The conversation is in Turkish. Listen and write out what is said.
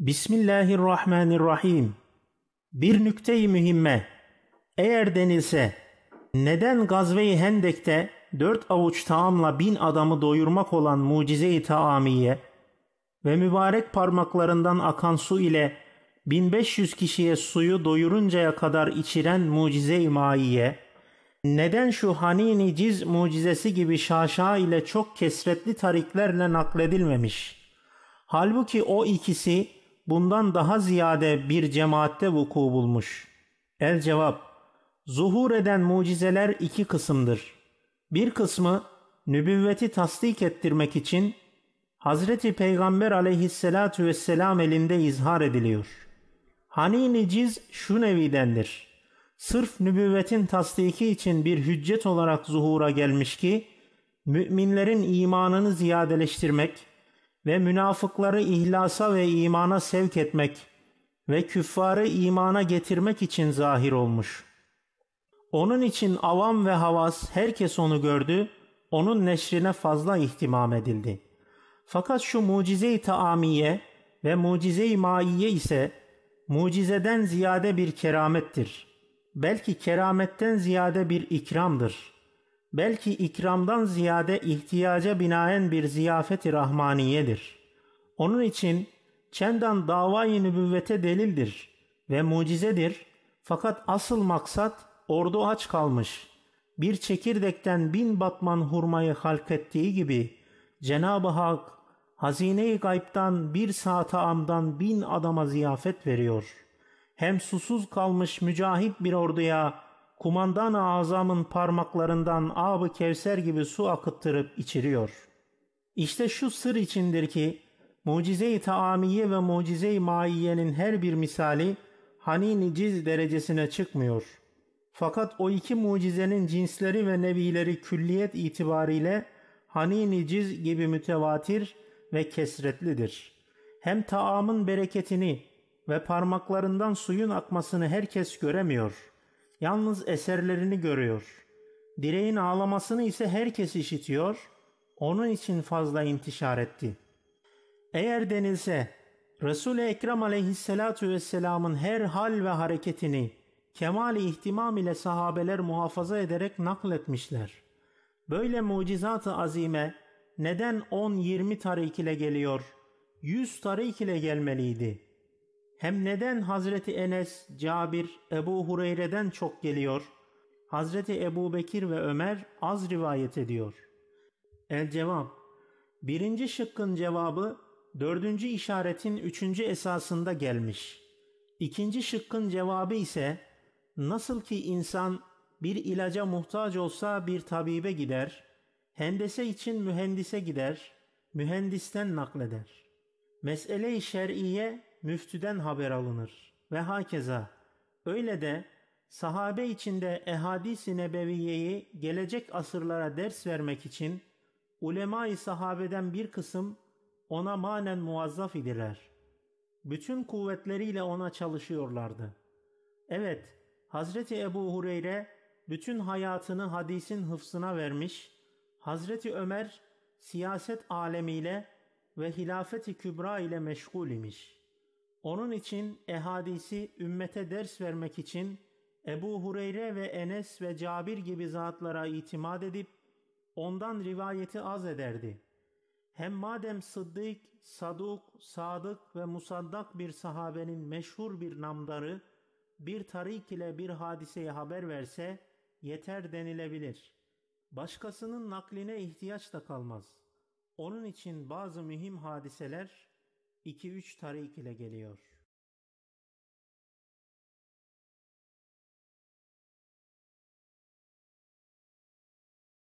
Bismillahirrahmanirrahim. Bir nükte-i mühimme. Eğer denilse neden Gazve-i Hendek'te dört avuç taamla bin adamı doyurmak olan mucize-i taamiye ve mübarek parmaklarından akan su ile 1500 kişiye suyu doyuruncaya kadar içiren mucize-i maiye, neden şu hanini ciz mucizesi gibi şaşa ile çok kesretli tariklerle nakledilmemiş? Halbuki o ikisi bundan daha ziyade bir cemaatte vuku bulmuş. El cevap, zuhur eden mucizeler iki kısımdır. Bir kısmı nübüvveti tasdik ettirmek için Hazreti Peygamber aleyhissalatu vesselam elinde izhar ediliyor. Hani niciz şu nevidendir. Sırf nübüvvetin tasdiki için bir hüccet olarak zuhura gelmiş ki, müminlerin imanını ziyadeleştirmek, ve münafıkları ihlasa ve imana sevk etmek ve küffarı imana getirmek için zahir olmuş. Onun için avam ve havas herkes onu gördü, onun neşrine fazla ihtimam edildi. Fakat şu mucize-i taamiye ve mucize-i maiye ise mucizeden ziyade bir keramettir. Belki kerametten ziyade bir ikramdır.'' belki ikramdan ziyade ihtiyaca binaen bir ziyafeti rahmaniyedir. Onun için çendan davayı nübüvvete delildir ve mucizedir. Fakat asıl maksat ordu aç kalmış. Bir çekirdekten bin batman hurmayı halkettiği gibi Cenab-ı Hak hazine-i gaybtan bir saate amdan bin adama ziyafet veriyor. Hem susuz kalmış mücahit bir orduya kumandan-ı azamın parmaklarından ab Kevser gibi su akıttırıp içiriyor. İşte şu sır içindir ki mucize-i taamiye ve mucize-i maiyenin her bir misali hanini ciz derecesine çıkmıyor. Fakat o iki mucizenin cinsleri ve nevileri külliyet itibariyle hanini ciz gibi mütevatir ve kesretlidir. Hem taamın bereketini ve parmaklarından suyun akmasını herkes göremiyor.'' yalnız eserlerini görüyor. Direğin ağlamasını ise herkes işitiyor, onun için fazla intişar etti. Eğer denilse, Resul-i Ekrem aleyhissalatu vesselamın her hal ve hareketini kemal ihtimam ile sahabeler muhafaza ederek nakletmişler. Böyle mucizat-ı azime neden 10-20 tarik ile geliyor, 100 tarik ile gelmeliydi?'' Hem neden Hazreti Enes, Cabir, Ebu Hureyre'den çok geliyor? Hazreti Ebu Bekir ve Ömer az rivayet ediyor. El cevap Birinci şıkkın cevabı dördüncü işaretin üçüncü esasında gelmiş. İkinci şıkkın cevabı ise nasıl ki insan bir ilaca muhtaç olsa bir tabibe gider, hendese için mühendise gider, mühendisten nakleder. Mesele-i şer'iye müftüden haber alınır ve hakeza. Öyle de sahabe içinde ehadis-i nebeviyeyi gelecek asırlara ders vermek için ulema-i sahabeden bir kısım ona manen muazzaf idiler. Bütün kuvvetleriyle ona çalışıyorlardı. Evet, Hazreti Ebu Hureyre bütün hayatını hadisin hıfsına vermiş, Hazreti Ömer siyaset alemiyle ve hilafeti kübra ile meşgul imiş.'' Onun için ehadisi ümmete ders vermek için Ebu Hureyre ve Enes ve Cabir gibi zatlara itimat edip ondan rivayeti az ederdi. Hem madem Sıddık, Saduk, Sadık ve Musaddak bir sahabenin meşhur bir namdarı bir tarik ile bir hadiseyi haber verse yeter denilebilir. Başkasının nakline ihtiyaç da kalmaz. Onun için bazı mühim hadiseler 2-3 tarik ile geliyor.